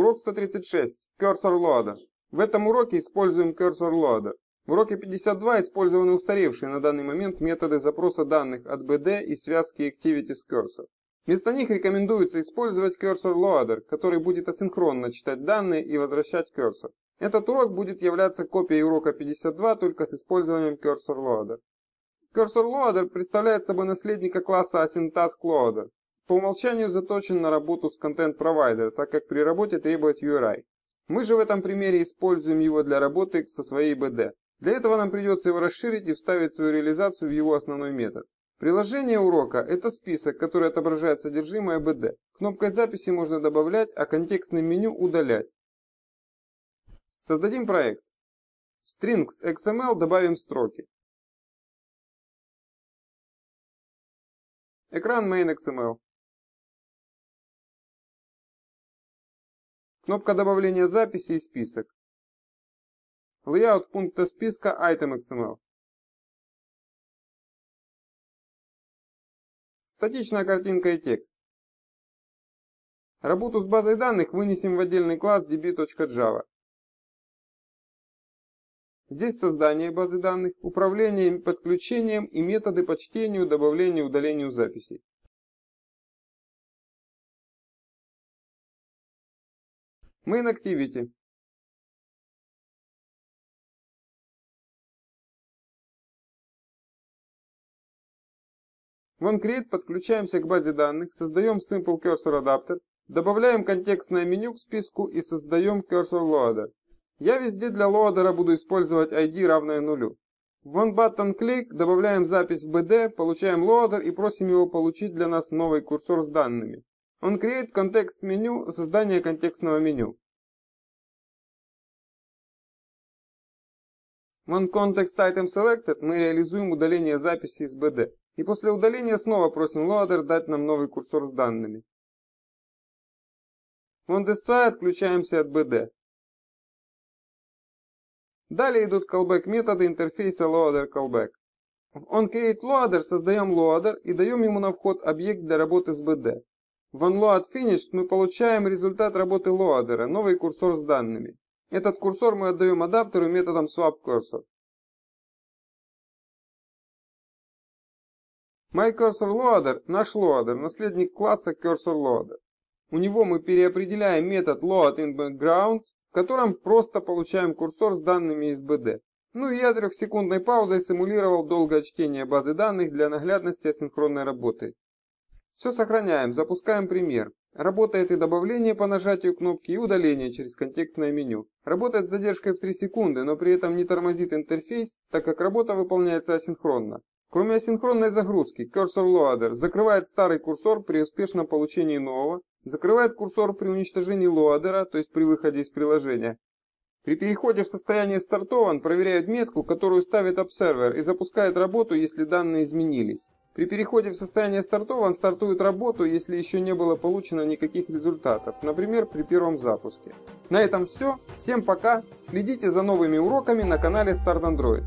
Урок 136. Курсор лоада. В этом уроке используем курсор лоада. В уроке 52 использованы устаревшие на данный момент методы запроса данных от BD и связки Activities Cursor. Вместо них рекомендуется использовать курсор Loader, который будет асинхронно читать данные и возвращать курсор. Этот урок будет являться копией урока 52 только с использованием курсор Loader. Курсор Loader представляет собой наследника класса AsyncTaskLoader по умолчанию заточен на работу с контент провайдером так как при работе требует URI. Мы же в этом примере используем его для работы со своей BD. Для этого нам придется его расширить и вставить свою реализацию в его основной метод. Приложение урока – это список, который отображает содержимое BD. Кнопкой записи можно добавлять, а контекстным меню удалять. Создадим проект. В strings XML добавим строки. Экран main.xml. Кнопка добавления записи и список. Layout пункта списка item XML. Статичная картинка и текст. Работу с базой данных вынесем в отдельный класс db.java. Здесь создание базы данных, управление подключением и методы по чтению, добавлению и удалению записей. Мы Main Activity. В OnCreate подключаемся к базе данных, создаем Simple Cursor Adapter, добавляем контекстное меню к списку и создаем Cursor Loader. Я везде для лоадера буду использовать ID равное нулю. В onButtonClick добавляем запись в BD, получаем лоадер и просим его получить для нас новый курсор с данными. Он create контекст меню создание контекстного меню. When context item selected мы реализуем удаление записи из BD. И после удаления снова просим loader дать нам новый курсор с данными. When destroy отключаемся от BD. Далее идут callback методы интерфейса loader callback. В onCreateLoader создаем loader и даем ему на вход объект для работы с BD. В OnLoad Finished мы получаем результат работы лоадера, новый курсор с данными. Этот курсор мы отдаем адаптеру методом swapCursor. MyCursorLoader – наш лоадер, наследник класса CursorLoader. У него мы переопределяем метод loadInBackground, в котором просто получаем курсор с данными из BD. Ну и я трехсекундной паузой симулировал долгое чтение базы данных для наглядности асинхронной работы. Все сохраняем, запускаем пример. Работает и добавление по нажатию кнопки, и удаление через контекстное меню. Работает с задержкой в 3 секунды, но при этом не тормозит интерфейс, так как работа выполняется асинхронно. Кроме асинхронной загрузки, курсор Loader закрывает старый курсор при успешном получении нового, закрывает курсор при уничтожении лоадера, то есть при выходе из приложения. При переходе в состояние стартован проверяют метку, которую ставит обсервер и запускает работу, если данные изменились. При переходе в состояние стартов он стартует работу, если еще не было получено никаких результатов, например, при первом запуске. На этом все. Всем пока. Следите за новыми уроками на канале Start Android.